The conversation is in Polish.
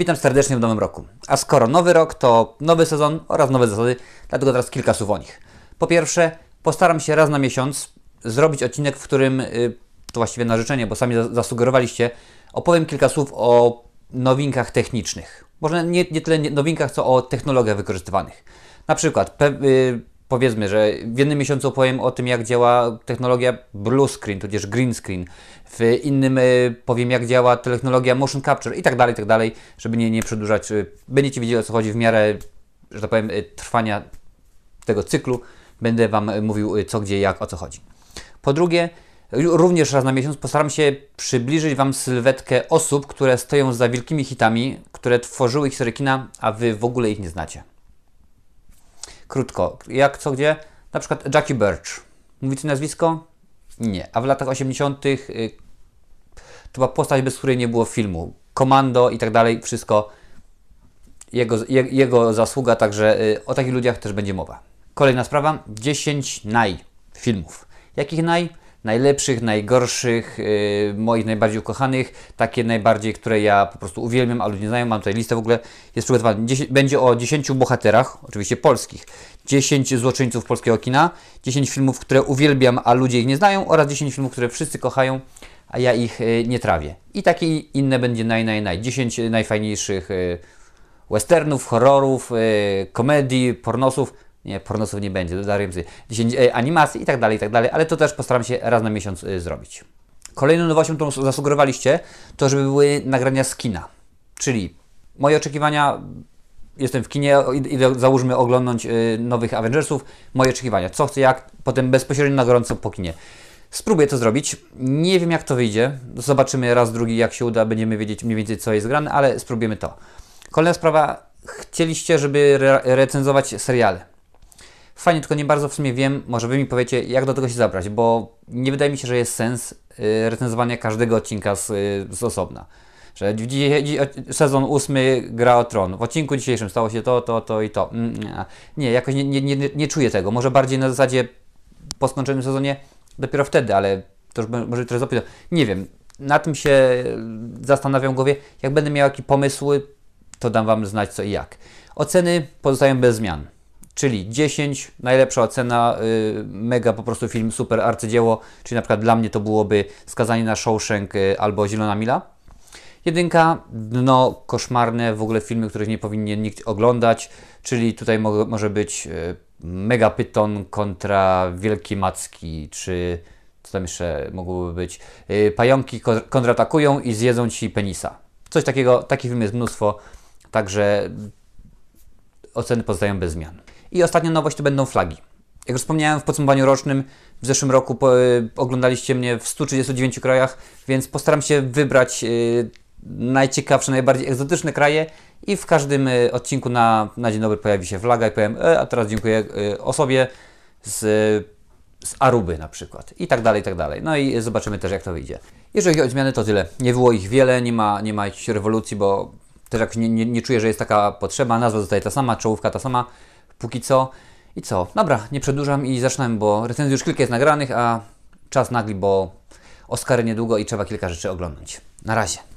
Witam serdecznie w nowym roku. A skoro nowy rok, to nowy sezon oraz nowe zasady, dlatego teraz kilka słów o nich. Po pierwsze, postaram się raz na miesiąc zrobić odcinek, w którym, y, to właściwie na życzenie, bo sami zasugerowaliście, opowiem kilka słów o nowinkach technicznych. Może nie, nie tyle nowinkach, co o technologiach wykorzystywanych. Na przykład, pe, y, powiedzmy, że w jednym miesiącu opowiem o tym, jak działa technologia blue screen, tudzież green screen. W innym e, powiem, jak działa technologia motion capture i tak dalej, tak dalej, żeby nie, nie przedłużać. E, będziecie wiedzieli, o co chodzi w miarę, że tak powiem, e, trwania tego cyklu. Będę Wam mówił co, gdzie, jak, o co chodzi. Po drugie, również raz na miesiąc postaram się przybliżyć Wam sylwetkę osób, które stoją za wielkimi hitami, które tworzyły ich kina, a Wy w ogóle ich nie znacie krótko. Jak, co, gdzie? Na przykład Jackie Birch. to nazwisko? Nie. A w latach 80. Y, to była postać, bez której nie było filmu. Komando i tak dalej, wszystko jego, je, jego zasługa, także y, o takich ludziach też będzie mowa. Kolejna sprawa, 10 naj filmów. Jakich naj? najlepszych, najgorszych, yy, moich najbardziej ukochanych, takie najbardziej, które ja po prostu uwielbiam, a ludzie nie znają. Mam tutaj listę w ogóle, jest przygotowana. będzie o 10 bohaterach, oczywiście polskich, 10 złoczyńców polskiego kina, 10 filmów, które uwielbiam, a ludzie ich nie znają oraz 10 filmów, które wszyscy kochają, a ja ich yy, nie trawię. I takie inne będzie naj, naj, naj. 10 najfajniejszych yy, westernów, horrorów, y, komedii, pornosów, nie, pornosów nie będzie, darłem sobie 10 e, animacji i tak dalej, i tak dalej, ale to też postaram się raz na miesiąc e, zrobić. Kolejną nowością, którą zasugerowaliście, to żeby były nagrania z kina. Czyli moje oczekiwania, jestem w kinie, i załóżmy oglądnąć e, nowych Avengersów, moje oczekiwania, co chcę, jak, potem bezpośrednio na gorąco po kinie. Spróbuję to zrobić. Nie wiem, jak to wyjdzie. Zobaczymy raz, drugi, jak się uda. Będziemy wiedzieć mniej więcej, co jest grane, ale spróbujemy to. Kolejna sprawa. Chcieliście, żeby re recenzować seriale. Fajnie, tylko nie bardzo w sumie wiem, może Wy mi powiecie, jak do tego się zabrać, bo nie wydaje mi się, że jest sens y, recenzowania każdego odcinka z, y, z osobna. Że sezon ósmy gra o tron. W odcinku dzisiejszym stało się to, to, to i to. Mm, nie, jakoś nie, nie, nie, nie czuję tego. Może bardziej na zasadzie po skończonym sezonie dopiero wtedy, ale to już może teraz dopiero. Nie wiem, na tym się y, zastanawiam w głowie. Jak będę miał jakieś pomysły, to dam Wam znać co i jak. Oceny pozostają bez zmian czyli 10, najlepsza ocena, y, mega po prostu film, super arcydzieło, czyli na przykład dla mnie to byłoby Skazanie na Shawshank y, albo Zielona Mila. Jedynka, dno koszmarne, w ogóle filmy, których nie powinien nikt oglądać, czyli tutaj mo może być y, Mega Python kontra Wielki Macki, czy co tam jeszcze mogłoby być, Pająki kontratakują i zjedzą Ci penisa. Coś takiego, takich film jest mnóstwo, także oceny pozostają bez zmian. I ostatnia nowość to będą flagi. Jak już wspomniałem w podsumowaniu rocznym, w zeszłym roku po, y, oglądaliście mnie w 139 krajach, więc postaram się wybrać y, najciekawsze, najbardziej egzotyczne kraje i w każdym y, odcinku na, na dzień dobry pojawi się flaga i powiem, e, a teraz dziękuję y, osobie z, z Aruby na przykład i tak dalej, i tak dalej. No i zobaczymy też jak to wyjdzie. Jeżeli chodzi o zmiany to tyle. Nie było ich wiele, nie ma, nie ma jakiejś rewolucji, bo też jak nie, nie, nie czuję, że jest taka potrzeba. Nazwa zostaje ta sama, czołówka ta sama póki co. I co? Dobra, nie przedłużam i zaczynam, bo recenzji już kilka jest nagranych, a czas nagli, bo Oscary niedługo i trzeba kilka rzeczy oglądać. Na razie.